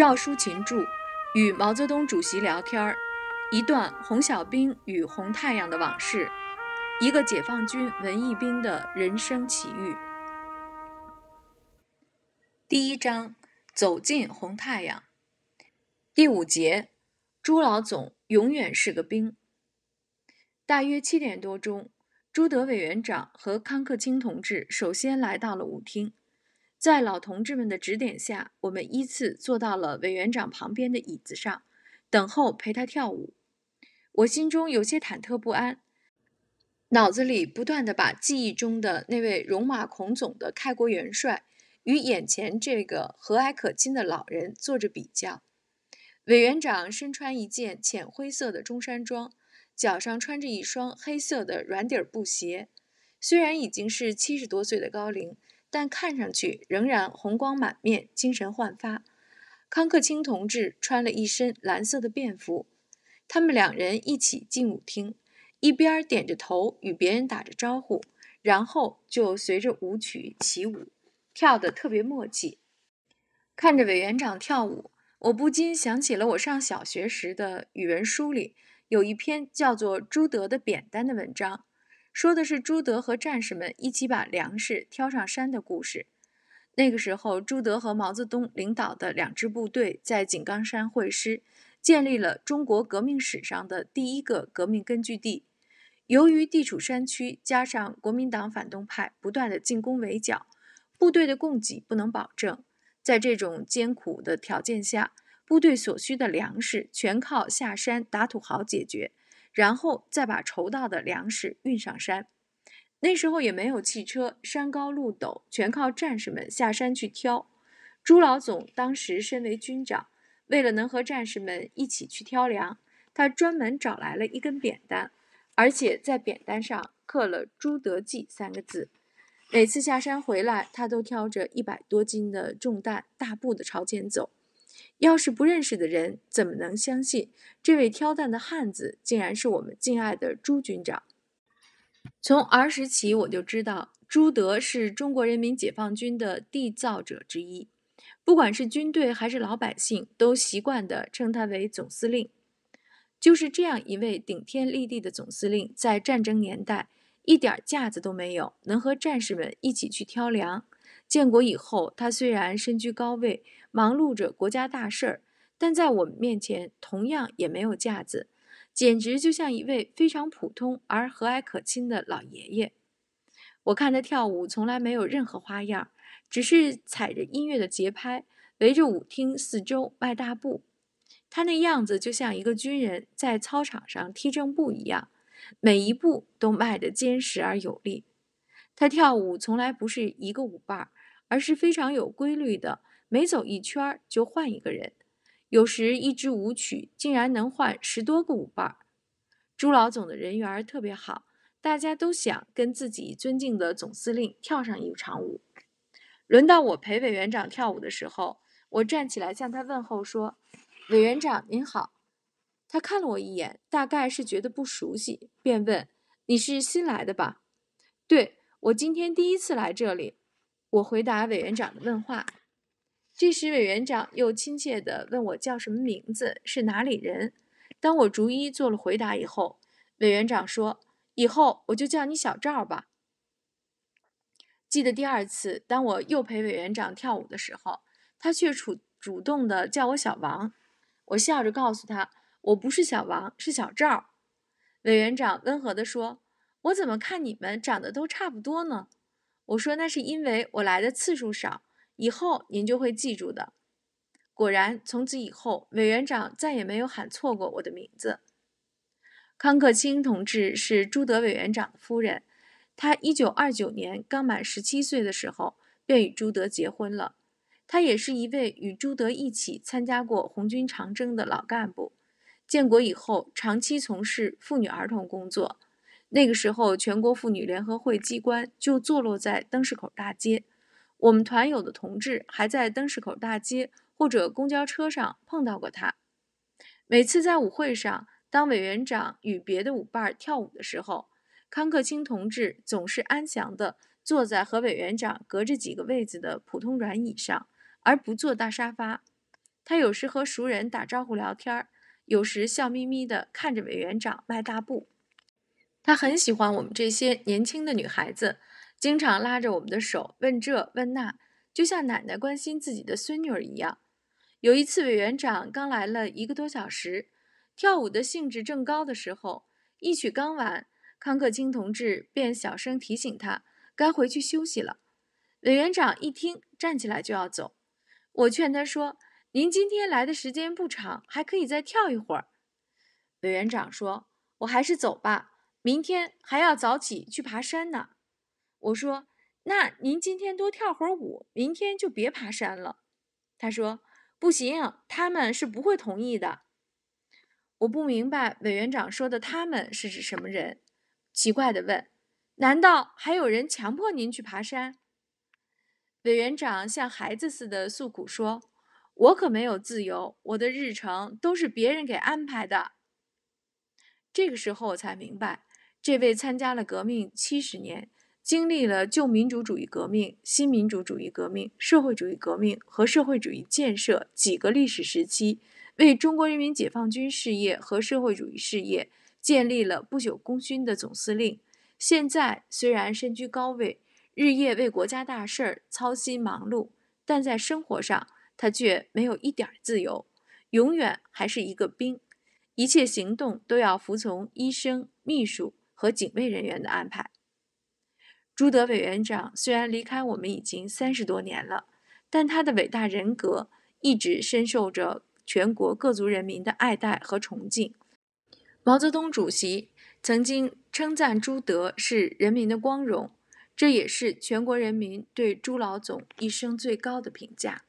赵书琴著《与毛泽东主席聊天儿》，一段红小兵与红太阳的往事，一个解放军文艺兵的人生奇遇。第一章《走进红太阳》，第五节《朱老总永远是个兵》。大约七点多钟，朱德委员长和康克清同志首先来到了舞厅。在老同志们的指点下，我们依次坐到了委员长旁边的椅子上，等候陪他跳舞。我心中有些忐忑不安，脑子里不断地把记忆中的那位戎马孔总的开国元帅，与眼前这个和蔼可亲的老人做着比较。委员长身穿一件浅灰色的中山装，脚上穿着一双黑色的软底布鞋，虽然已经是七十多岁的高龄。但看上去仍然红光满面、精神焕发。康克清同志穿了一身蓝色的便服，他们两人一起进舞厅，一边点着头与别人打着招呼，然后就随着舞曲起舞，跳得特别默契。看着委员长跳舞，我不禁想起了我上小学时的语文书里有一篇叫做《朱德的扁担》的文章。说的是朱德和战士们一起把粮食挑上山的故事。那个时候，朱德和毛泽东领导的两支部队在井冈山会师，建立了中国革命史上的第一个革命根据地。由于地处山区，加上国民党反动派不断的进攻围剿，部队的供给不能保证。在这种艰苦的条件下，部队所需的粮食全靠下山打土豪解决。然后再把筹到的粮食运上山，那时候也没有汽车，山高路陡，全靠战士们下山去挑。朱老总当时身为军长，为了能和战士们一起去挑粮，他专门找来了一根扁担，而且在扁担上刻了“朱德记”三个字。每次下山回来，他都挑着一百多斤的重担，大步地朝前走。要是不认识的人，怎么能相信这位挑担的汉子竟然是我们敬爱的朱军长？从儿时起，我就知道朱德是中国人民解放军的缔造者之一，不管是军队还是老百姓，都习惯地称他为总司令。就是这样一位顶天立地的总司令，在战争年代一点架子都没有，能和战士们一起去挑粮。建国以后，他虽然身居高位。忙碌着国家大事儿，但在我们面前同样也没有架子，简直就像一位非常普通而和蔼可亲的老爷爷。我看他跳舞从来没有任何花样，只是踩着音乐的节拍，围着舞厅四周迈大步。他那样子就像一个军人在操场上踢正步一样，每一步都迈得坚实而有力。他跳舞从来不是一个舞伴儿，而是非常有规律的。每走一圈儿就换一个人，有时一支舞曲竟然能换十多个舞伴儿。朱老总的人缘儿特别好，大家都想跟自己尊敬的总司令跳上一场舞。轮到我陪委员长跳舞的时候，我站起来向他问候说：“委员长您好。”他看了我一眼，大概是觉得不熟悉，便问：“你是新来的吧？”“对，我今天第一次来这里。”我回答委员长的问话。这时，委员长又亲切地问我叫什么名字，是哪里人。当我逐一做了回答以后，委员长说：“以后我就叫你小赵吧。”记得第二次，当我又陪委员长跳舞的时候，他却主主动地叫我小王。我笑着告诉他：“我不是小王，是小赵。”委员长温和地说：“我怎么看你们长得都差不多呢？”我说：“那是因为我来的次数少。”以后您就会记住的。果然，从此以后，委员长再也没有喊错过我的名字。康克清同志是朱德委员长夫人，她一九二九年刚满十七岁的时候便与朱德结婚了。她也是一位与朱德一起参加过红军长征的老干部。建国以后，长期从事妇女儿童工作。那个时候，全国妇女联合会机关就坐落在灯市口大街。我们团友的同志还在灯市口大街或者公交车上碰到过他。每次在舞会上，当委员长与别的舞伴跳舞的时候，康克清同志总是安详地坐在和委员长隔着几个位子的普通软椅上，而不坐大沙发。他有时和熟人打招呼聊天，有时笑眯眯地看着委员长迈大步。他很喜欢我们这些年轻的女孩子。经常拉着我们的手问这问那，就像奶奶关心自己的孙女儿一样。有一次，委员长刚来了一个多小时，跳舞的兴致正高的时候，一曲刚完，康克清同志便小声提醒他该回去休息了。委员长一听，站起来就要走。我劝他说：“您今天来的时间不长，还可以再跳一会儿。”委员长说：“我还是走吧，明天还要早起去爬山呢。”我说：“那您今天多跳会儿舞，明天就别爬山了。”他说：“不行，他们是不会同意的。”我不明白委员长说的“他们”是指什么人，奇怪的问：“难道还有人强迫您去爬山？”委员长像孩子似的诉苦说：“我可没有自由，我的日程都是别人给安排的。”这个时候我才明白，这位参加了革命七十年。经历了旧民主主义革命、新民主主义革命、社会主义革命和社会主义建设几个历史时期，为中国人民解放军事业和社会主义事业建立了不朽功勋的总司令，现在虽然身居高位，日夜为国家大事儿操心忙碌，但在生活上他却没有一点自由，永远还是一个兵，一切行动都要服从医生、秘书和警卫人员的安排。朱德委员长虽然离开我们已经三十多年了，但他的伟大人格一直深受着全国各族人民的爱戴和崇敬。毛泽东主席曾经称赞朱德是人民的光荣，这也是全国人民对朱老总一生最高的评价。